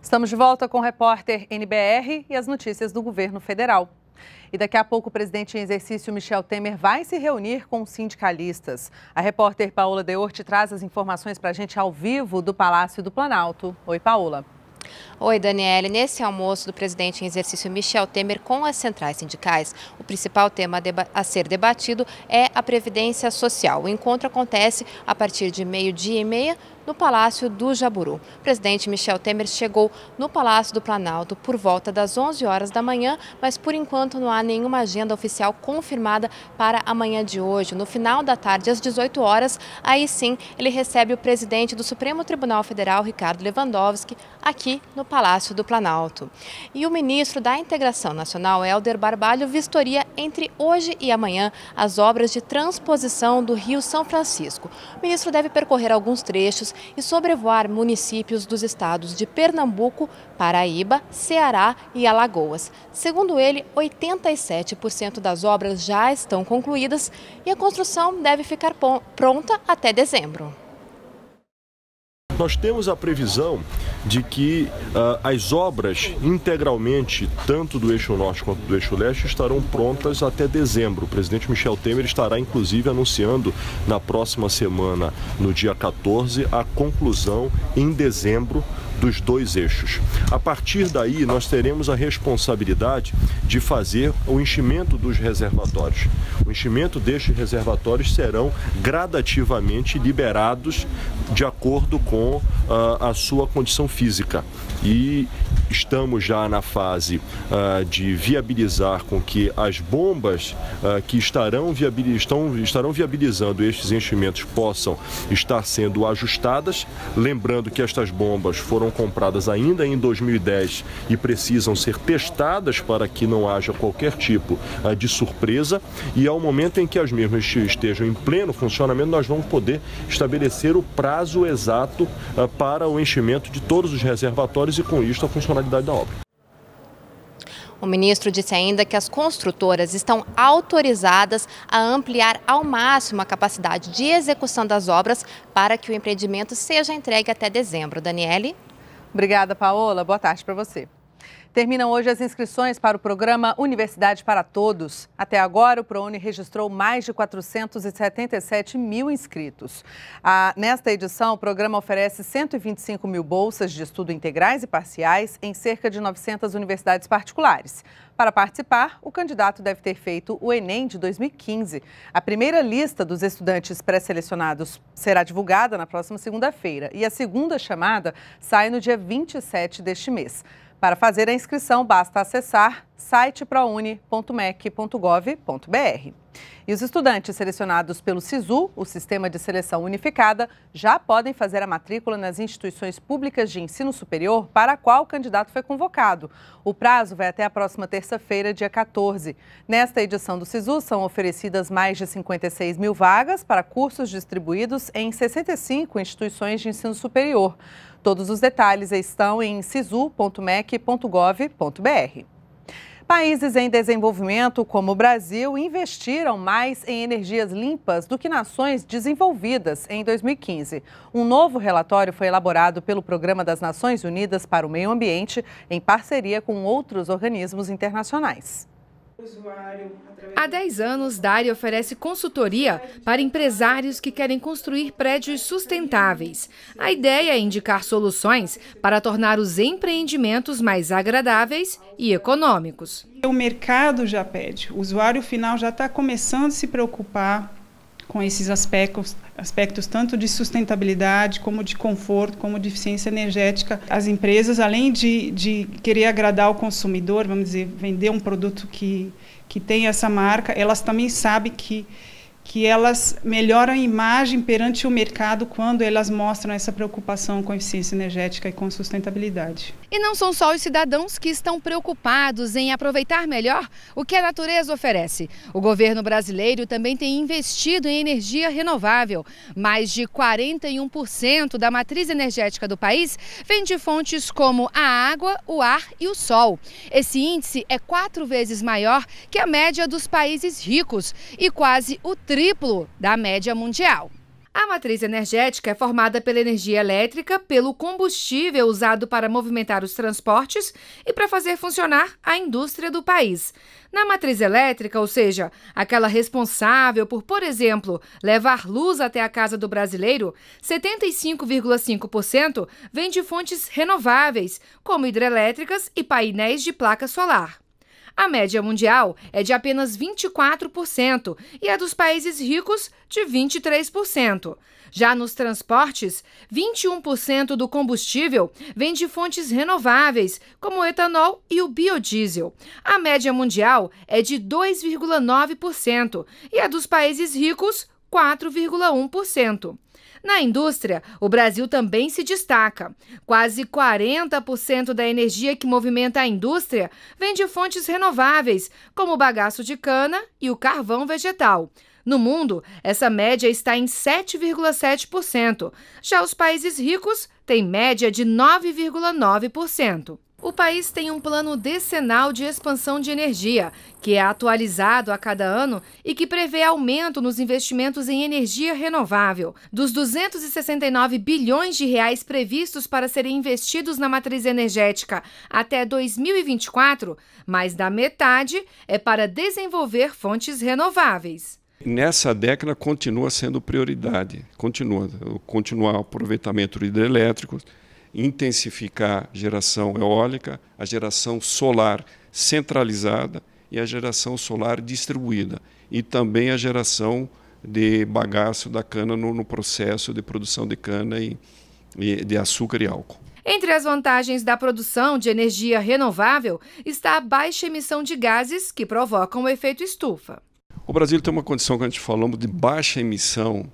Estamos de volta com o repórter NBR e as notícias do governo federal. E daqui a pouco o presidente em exercício Michel Temer vai se reunir com sindicalistas. A repórter Paola Deorte traz as informações para a gente ao vivo do Palácio do Planalto. Oi, Paola. Oi, Daniele. Nesse almoço do presidente em exercício Michel Temer com as centrais sindicais, o principal tema a ser debatido é a Previdência Social. O encontro acontece a partir de meio-dia e meia no Palácio do Jaburu. O presidente Michel Temer chegou no Palácio do Planalto por volta das 11 horas da manhã, mas por enquanto não há nenhuma agenda oficial confirmada para a manhã de hoje. No final da tarde, às 18 horas, aí sim ele recebe o presidente do Supremo Tribunal Federal, Ricardo Lewandowski, aqui no Palácio do Planalto. E o ministro da Integração Nacional, Helder Barbalho, vistoria entre hoje e amanhã as obras de transposição do Rio São Francisco. O ministro deve percorrer alguns trechos e sobrevoar municípios dos estados de Pernambuco, Paraíba, Ceará e Alagoas. Segundo ele, 87% das obras já estão concluídas e a construção deve ficar pronta até dezembro. Nós temos a previsão de que uh, as obras integralmente, tanto do eixo norte quanto do eixo leste, estarão prontas até dezembro. O presidente Michel Temer estará, inclusive, anunciando na próxima semana, no dia 14, a conclusão em dezembro dos dois eixos. A partir daí, nós teremos a responsabilidade de fazer o enchimento dos reservatórios. O enchimento destes reservatórios serão gradativamente liberados de acordo com uh, a sua condição física e estamos já na fase uh, de viabilizar com que as bombas uh, que estarão, viabiliz estão, estarão viabilizando estes enchimentos possam estar sendo ajustadas. Lembrando que estas bombas foram compradas ainda em 2010 e precisam ser testadas para que não haja qualquer tipo uh, de surpresa. E ao momento em que as mesmas estejam em pleno funcionamento, nós vamos poder estabelecer o prazo exato para o enchimento de todos os reservatórios e, com isto, a funcionalidade da obra. O ministro disse ainda que as construtoras estão autorizadas a ampliar ao máximo a capacidade de execução das obras para que o empreendimento seja entregue até dezembro. Daniele? Obrigada, Paola. Boa tarde para você. Terminam hoje as inscrições para o programa Universidade para Todos. Até agora, o ProUni registrou mais de 477 mil inscritos. Ah, nesta edição, o programa oferece 125 mil bolsas de estudo integrais e parciais em cerca de 900 universidades particulares. Para participar, o candidato deve ter feito o Enem de 2015. A primeira lista dos estudantes pré-selecionados será divulgada na próxima segunda-feira e a segunda chamada sai no dia 27 deste mês. Para fazer a inscrição, basta acessar siteprouni.mec.gov.br. E os estudantes selecionados pelo SISU, o Sistema de Seleção Unificada, já podem fazer a matrícula nas instituições públicas de ensino superior para a qual o candidato foi convocado. O prazo vai até a próxima terça-feira, dia 14. Nesta edição do SISU, são oferecidas mais de 56 mil vagas para cursos distribuídos em 65 instituições de ensino superior. Todos os detalhes estão em sisu.mec.gov.br. Países em desenvolvimento, como o Brasil, investiram mais em energias limpas do que nações desenvolvidas em 2015. Um novo relatório foi elaborado pelo Programa das Nações Unidas para o Meio Ambiente, em parceria com outros organismos internacionais. Há 10 anos, Dari oferece consultoria para empresários que querem construir prédios sustentáveis. A ideia é indicar soluções para tornar os empreendimentos mais agradáveis e econômicos. O mercado já pede, o usuário final já está começando a se preocupar com esses aspectos, aspectos tanto de sustentabilidade, como de conforto, como de eficiência energética. As empresas, além de, de querer agradar o consumidor, vamos dizer, vender um produto que, que tem essa marca, elas também sabem que, que elas melhoram a imagem perante o mercado quando elas mostram essa preocupação com eficiência energética e com sustentabilidade. E não são só os cidadãos que estão preocupados em aproveitar melhor o que a natureza oferece. O governo brasileiro também tem investido em energia renovável. Mais de 41% da matriz energética do país vem de fontes como a água, o ar e o sol. Esse índice é quatro vezes maior que a média dos países ricos e quase o triplo da média mundial. A matriz energética é formada pela energia elétrica, pelo combustível usado para movimentar os transportes e para fazer funcionar a indústria do país. Na matriz elétrica, ou seja, aquela responsável por, por exemplo, levar luz até a casa do brasileiro, 75,5% vem de fontes renováveis, como hidrelétricas e painéis de placa solar. A média mundial é de apenas 24% e a dos países ricos de 23%. Já nos transportes, 21% do combustível vem de fontes renováveis, como o etanol e o biodiesel. A média mundial é de 2,9% e a dos países ricos 4,1%. Na indústria, o Brasil também se destaca. Quase 40% da energia que movimenta a indústria vem de fontes renováveis, como o bagaço de cana e o carvão vegetal. No mundo, essa média está em 7,7%. Já os países ricos têm média de 9,9%. O país tem um plano decenal de expansão de energia, que é atualizado a cada ano e que prevê aumento nos investimentos em energia renovável. Dos 269 bilhões de reais previstos para serem investidos na matriz energética até 2024, mais da metade é para desenvolver fontes renováveis nessa década continua sendo prioridade, continua, continua o aproveitamento hidrelétrico, intensificar a geração eólica, a geração solar centralizada e a geração solar distribuída, e também a geração de bagaço da cana no, no processo de produção de cana e, e de açúcar e álcool. Entre as vantagens da produção de energia renovável está a baixa emissão de gases que provocam o efeito estufa. O Brasil tem uma condição que a gente falamos de baixa emissão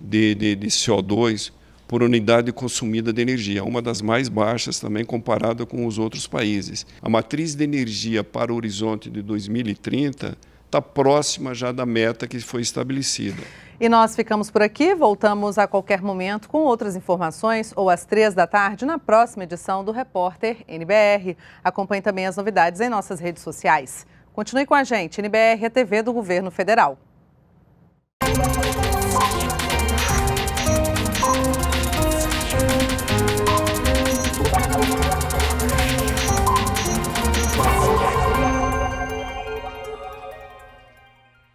de, de, de CO2 por unidade consumida de energia, uma das mais baixas também comparada com os outros países. A matriz de energia para o horizonte de 2030 está próxima já da meta que foi estabelecida. E nós ficamos por aqui, voltamos a qualquer momento com outras informações ou às três da tarde na próxima edição do Repórter NBR. Acompanhe também as novidades em nossas redes sociais. Continue com a gente, NBR, a é TV do Governo Federal.